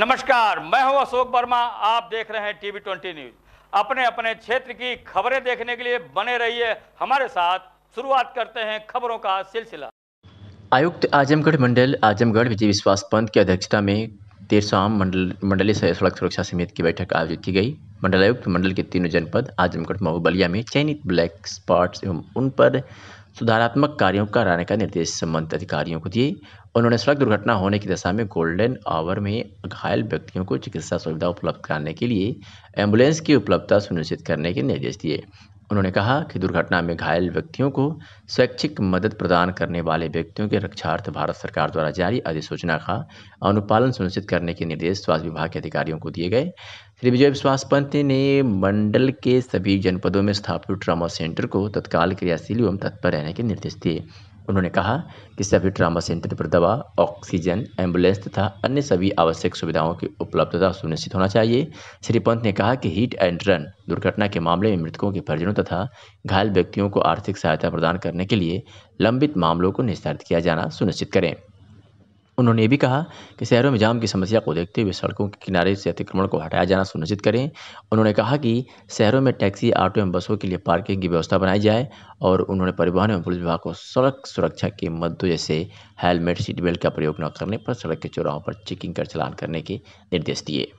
नमस्कार मैं हूं अशोक वर्मा आप देख रहे हैं टीवी ट्वेंटी न्यूज अपने अपने क्षेत्र की खबरें देखने के लिए बने रहिए हमारे साथ शुरुआत करते हैं खबरों का सिलसिला आयुक्त आजमगढ़ मंडल आजमगढ़ विजय विश्वास पंत की अध्यक्षता में देर शाम मंडल मंडलीय सड़क सुरक्षा समिति की बैठक आयोजित की गई मंडलायुक्त मंडल के तीनों जनपद आजमगढ़ मऊ बलिया में चयनित ब्लैक स्पॉट्स एवं उन पर सुधारात्मक कार्यों कराने का निर्देश संबंधित अधिकारियों को दिए उन्होंने सड़क दुर्घटना होने की दशा में गोल्डन आवर में घायल व्यक्तियों को चिकित्सा सुविधा उपलब्ध कराने के लिए एम्बुलेंस की उपलब्धता सुनिश्चित करने के निर्देश दिए उन्होंने कहा कि दुर्घटना में घायल व्यक्तियों को स्वैच्छिक मदद प्रदान करने वाले व्यक्तियों के रक्षार्थ भारत सरकार द्वारा जारी अधिसूचना का अनुपालन सुनिश्चित करने के निर्देश स्वास्थ्य विभाग के अधिकारियों को दिए गए श्री विजय विश्वास पंत ने मंडल के सभी जनपदों में स्थापित ट्रामा सेंटर को तत्काल क्रियाशील एवं तत्पर रहने के निर्देश दिए उन्होंने कहा कि सभी ट्रामा सेंटर पर दवा ऑक्सीजन एम्बुलेंस तथा अन्य सभी आवश्यक सुविधाओं की उपलब्धता सुनिश्चित होना चाहिए श्री पंत ने कहा कि हीट एंड रन दुर्घटना के मामले में मृतकों के परिजनों तथा घायल व्यक्तियों को आर्थिक सहायता प्रदान करने के लिए लंबित मामलों को निस्तारित किया जाना सुनिश्चित करें उन्होंने ये भी कहा कि शहरों में जाम की समस्या को देखते हुए सड़कों के किनारे से अतिक्रमण को हटाया जाना सुनिश्चित करें उन्होंने कहा कि शहरों में टैक्सी ऑटो एवं बसों के लिए पार्किंग की व्यवस्था बनाई जाए और उन्होंने परिवहन एवं पुलिस विभाग को सड़क सुरक्षा के मद्दों जैसे हेलमेट सीट बेल्ट का प्रयोग न करने पर सड़क के चौराहों पर चेकिंग कर चलान करने के निर्देश दिए